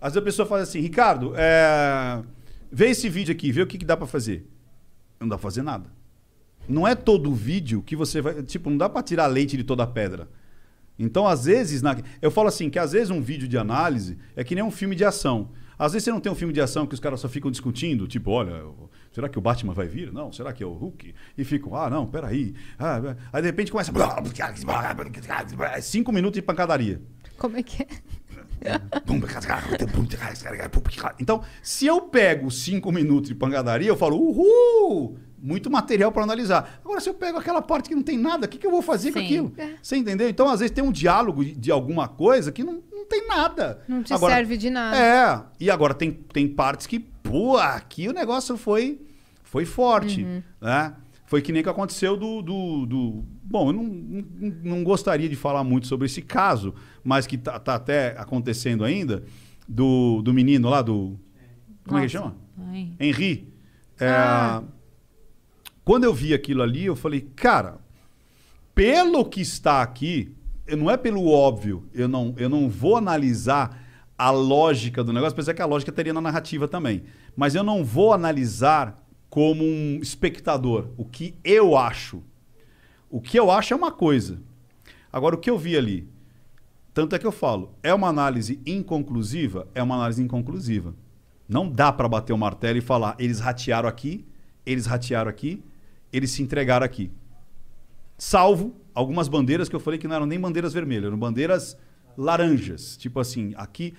Às vezes a pessoa fala assim, Ricardo, é... vê esse vídeo aqui, vê o que, que dá para fazer. Não dá pra fazer nada. Não é todo vídeo que você vai. Tipo, não dá para tirar leite de toda a pedra. Então, às vezes, na... eu falo assim, que às vezes um vídeo de análise é que nem um filme de ação. Às vezes você não tem um filme de ação que os caras só ficam discutindo, tipo, olha, será que o Batman vai vir? Não, será que é o Hulk? E ficam, ah, não, peraí. Ah, é, aí de repente começa. É cinco minutos de pancadaria. Como é que é? Então, se eu pego cinco minutos de pangadaria, eu falo, uhul! Muito material para analisar. Agora, se eu pego aquela parte que não tem nada, o que, que eu vou fazer Sim. com aquilo? É. Você entendeu? Então, às vezes, tem um diálogo de alguma coisa que não, não tem nada. Não te agora, serve de nada. É. E agora, tem, tem partes que, pô, aqui o negócio foi, foi forte. Uhum. Né? Foi que nem que aconteceu do. do, do... bom, eu não, não, gostaria de falar muito sobre esse caso, mas que tá, tá até acontecendo ainda, do, do menino lá do. Como Nossa. é que chama? Henri. É, ah. Quando eu vi aquilo ali, eu falei, cara, pelo que está aqui, não é pelo óbvio, eu não, eu não vou analisar a lógica do negócio, apesar que a lógica teria na narrativa também. Mas eu não vou analisar como um espectador. O que eu acho. O que eu acho é uma coisa. Agora, o que eu vi ali? Tanto é que eu falo, é uma análise inconclusiva? É uma análise inconclusiva. Não dá para bater o martelo e falar, eles ratearam aqui, eles ratearam aqui, eles se entregaram aqui. Salvo algumas bandeiras que eu falei que não eram nem bandeiras vermelhas, eram bandeiras laranjas. Tipo assim, aqui.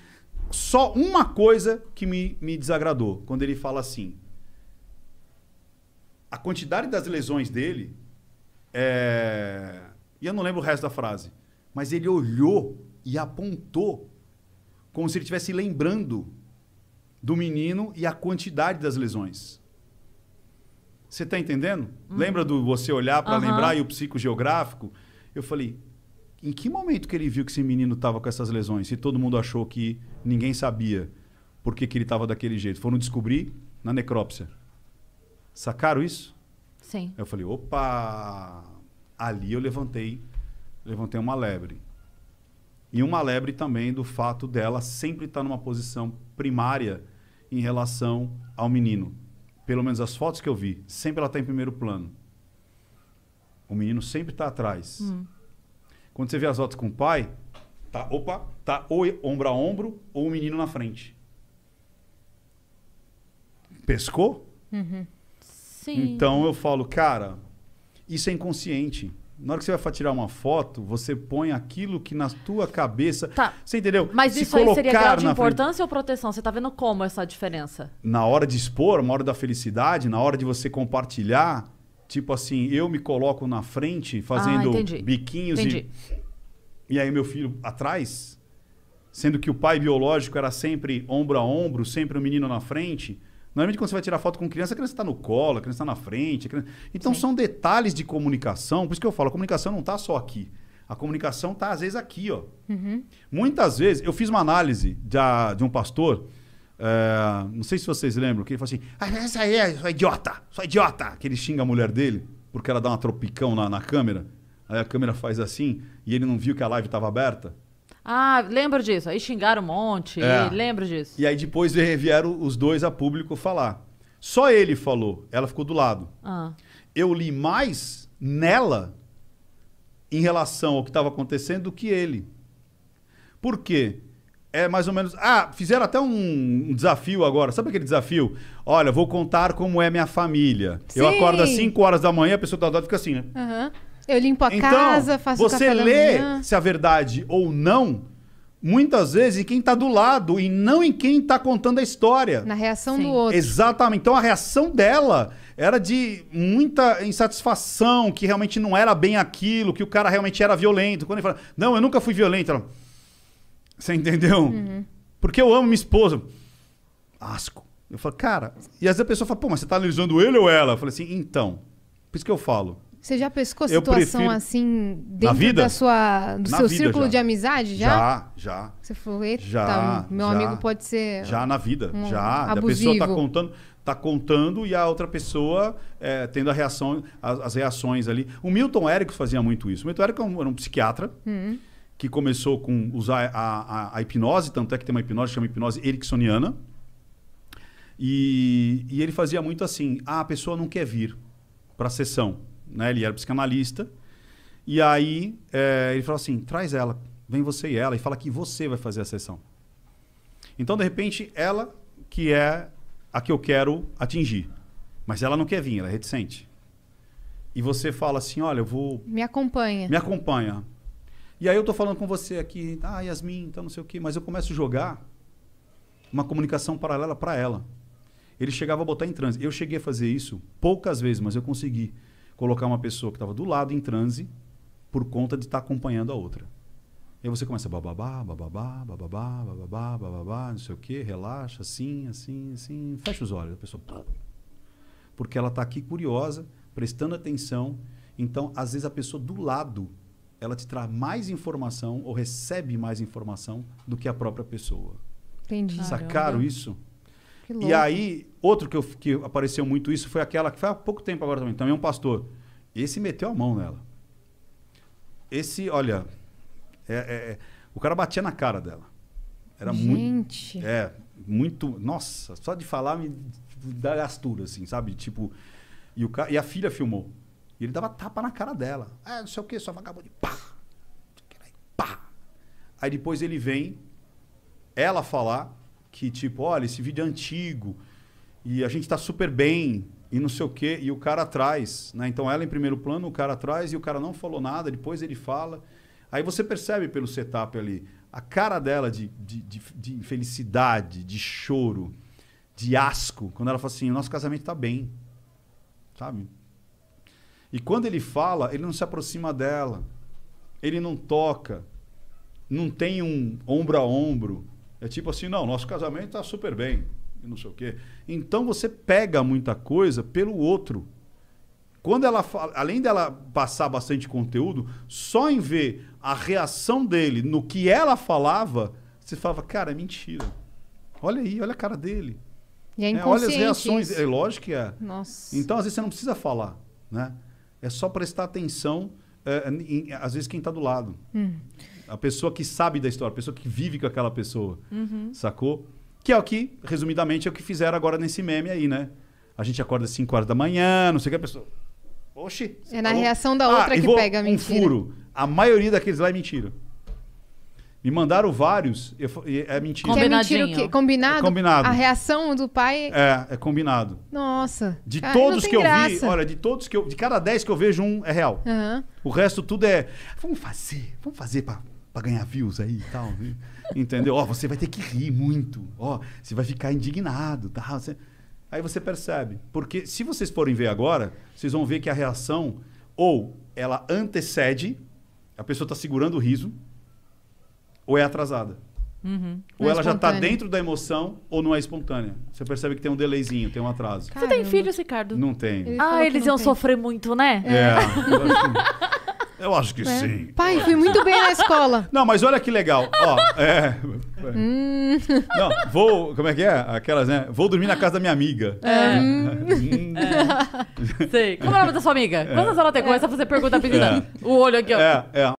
Só uma coisa que me, me desagradou, quando ele fala assim: a quantidade das lesões dele. É... E eu não lembro o resto da frase. Mas ele olhou e apontou como se ele estivesse lembrando do menino e a quantidade das lesões. Você está entendendo? Hum. Lembra do você olhar para uhum. lembrar e o psicogeográfico? Eu falei, em que momento que ele viu que esse menino estava com essas lesões? E todo mundo achou que ninguém sabia por que, que ele estava daquele jeito. Foram descobrir na necrópsia. Sacaram isso? Sim. Eu falei, opa! Ali eu levantei, levantei uma lebre. E uma lebre também do fato dela sempre estar numa posição primária em relação ao menino. Pelo menos as fotos que eu vi, sempre ela está em primeiro plano. O menino sempre está atrás. Hum. Quando você vê as fotos com o pai, tá, opa, tá ou ombro a ombro ou o menino na frente. Pescou? Uhum. Sim. Então eu falo, cara, isso é inconsciente. Na hora que você vai tirar uma foto, você põe aquilo que na tua cabeça. Tá. Você entendeu? Mas Se isso aí seria grau de importância frente... ou proteção? Você tá vendo como essa diferença? Na hora de expor, na hora da felicidade, na hora de você compartilhar, tipo assim, eu me coloco na frente fazendo ah, biquinhos entendi. e. E aí meu filho atrás, sendo que o pai biológico era sempre ombro a ombro, sempre o um menino na frente. Normalmente, quando você vai tirar foto com criança, a criança está no colo, a criança está na frente. Criança... Então, Sim. são detalhes de comunicação. Por isso que eu falo, a comunicação não está só aqui. A comunicação está, às vezes, aqui. ó. Uhum. Muitas vezes, eu fiz uma análise da, de um pastor, é, não sei se vocês lembram, que ele falou assim: ah, essa aí é sua idiota, sua idiota. Que ele xinga a mulher dele, porque ela dá uma tropicão na, na câmera. Aí a câmera faz assim, e ele não viu que a live estava aberta. Ah, lembro disso. Aí xingaram um monte. É. Lembro disso. E aí depois vieram os dois a público falar. Só ele falou, ela ficou do lado. Ah. Eu li mais nela em relação ao que estava acontecendo do que ele. Por quê? É mais ou menos. Ah, fizeram até um desafio agora. Sabe aquele desafio? Olha, vou contar como é minha família. Sim. Eu acordo às 5 horas da manhã, a pessoa do lado fica assim, né? Uhum. Eu limpo a então, casa, faço você café lê se a verdade ou não, muitas vezes, em quem está do lado e não em quem está contando a história. Na reação Sim. do outro. Exatamente. Então a reação dela era de muita insatisfação, que realmente não era bem aquilo, que o cara realmente era violento. Quando ele fala, não, eu nunca fui violento. Ela, você entendeu? Uhum. Porque eu amo minha esposa. Asco. Eu falo, cara. E às vezes a pessoa fala, pô, mas você tá analisando ele ou ela? Eu falei assim, então. Por isso que eu falo. Você já pescou eu situação prefiro... assim dentro Na vida? da sua, do na seu vida, círculo já. de amizade? Já? Já, já. Você falou, eita, já, meu já. amigo pode ser. Já na vida, um já. Abusivo. A pessoa está contando, tá contando e a outra pessoa é, tendo a reação, as, as, reações ali. O Milton Érico fazia muito isso. O Milton Érico era é um, era um psiquiatra. Uhum. Que começou com usar a, a, a, hipnose, tanto é que tem uma hipnose que chama hipnose ericksoniana. E, e ele fazia muito assim: ah, a pessoa não quer vir para a sessão né? Ele era psicanalista. E aí é, ele falou assim: traz ela, vem você e ela, e fala que você vai fazer a sessão. Então, de repente, ela que é a que eu quero atingir. Mas ela não quer vir, ela é reticente. E você fala assim: olha, eu vou. Me acompanha. Me acompanha. E aí eu tô falando com você aqui, ah, Yasmin, então não sei o quê, mas eu começo a jogar uma comunicação paralela para ela. Ele chegava a botar em transe. Eu cheguei a fazer isso poucas vezes, mas eu consegui colocar uma pessoa que estava do lado em transe por conta de estar tá acompanhando a outra. E aí você começa bababá, bababá, bababá, bababá, bababá, não sei o quê, relaxa, assim, assim, assim, fecha os olhos. A pessoa. Porque ela está aqui curiosa, prestando atenção. Então, às vezes, a pessoa do lado, ela te traz mais informação ou recebe mais informação do que a própria pessoa. Entendi. Sacaram Caramba. isso? E aí, outro que, eu, que apareceu muito isso foi aquela que foi há pouco tempo agora também, também é um pastor. Esse meteu a mão nela. Esse, olha, é, é, é o cara batia na cara dela. Era Gente. muito. É, muito. Nossa, só de falar me dá gastura, assim, sabe? Tipo. E, o, e a filha filmou. E ele dava tapa na cara dela. Ah, não sei o que, só vagabundo. Pá! Pá! Aí depois ele vem, ela falar, que tipo, olha, esse vídeo é antigo e a gente está super bem e não sei o quê, e o cara atrás, né? Então ela em primeiro plano, o cara atrás e o cara não falou nada, depois ele fala. Aí você percebe pelo setup ali a cara dela de, de, de, de infelicidade, de choro, de asco, quando ela fala assim: o nosso casamento está bem, sabe? E quando ele fala, ele não se aproxima dela, ele não toca, não tem um ombro a ombro, é tipo assim, não, nosso casamento está super bem, e não sei o quê. Então você pega muita coisa pelo outro. Quando ela fala, além dela passar bastante conteúdo, só em ver a reação dele no que ela falava, você falava, cara, é mentira. Olha aí, olha a cara dele. E é, é olha as reações, isso. é lógico que é. Nossa. Então às vezes você não precisa falar, né? É só prestar atenção, é, em, às vezes quem está do lado. Hum. A pessoa que sabe da história, a pessoa que vive com aquela pessoa. Uhum. Sacou? Que é o que, resumidamente, é o que fizeram agora nesse meme aí, né? A gente acorda às 5 horas da manhã, não sei o que, a pessoa. Oxi. É na falou? reação da outra ah, que pega a mentira. Um furo. A maioria daqueles lá é mentira. Me mandaram vários, eu, é mentira. Combinadinho. É mentira combinado? É combinado? A reação do pai... É, é combinado. Nossa. De cara, todos que graça. eu vi, olha, de todos que eu... De cada 10 que eu vejo, um é real. Uhum. O resto tudo é... Vamos fazer, vamos fazer pra para ganhar views aí e tal. Viu? Entendeu? Ó, você vai ter que rir muito. Ó, você vai ficar indignado, tá? Você... Aí você percebe. Porque se vocês forem ver agora, vocês vão ver que a reação ou ela antecede, a pessoa está segurando o riso, ou é atrasada. Uhum. Ou é ela já está dentro da emoção ou não é espontânea. Você percebe que tem um delayzinho, tem um atraso. Caramba. Você tem filhos, Ricardo? Não tem Ele ah, eles iam tem. sofrer muito, né? É. é. Eu acho que é. sim. Pai, fui muito bem na escola. Não, mas olha que legal. Ó, é... Hum. Não, vou. Como é que é? Aquelas, né? Vou dormir na casa da minha amiga. É. é. Hum. é. Sei. Como é o nome da sua amiga? É. Quantas é. ela tem? É. Começa a fazer pergunta pedida. O olho aqui, ó. É, é.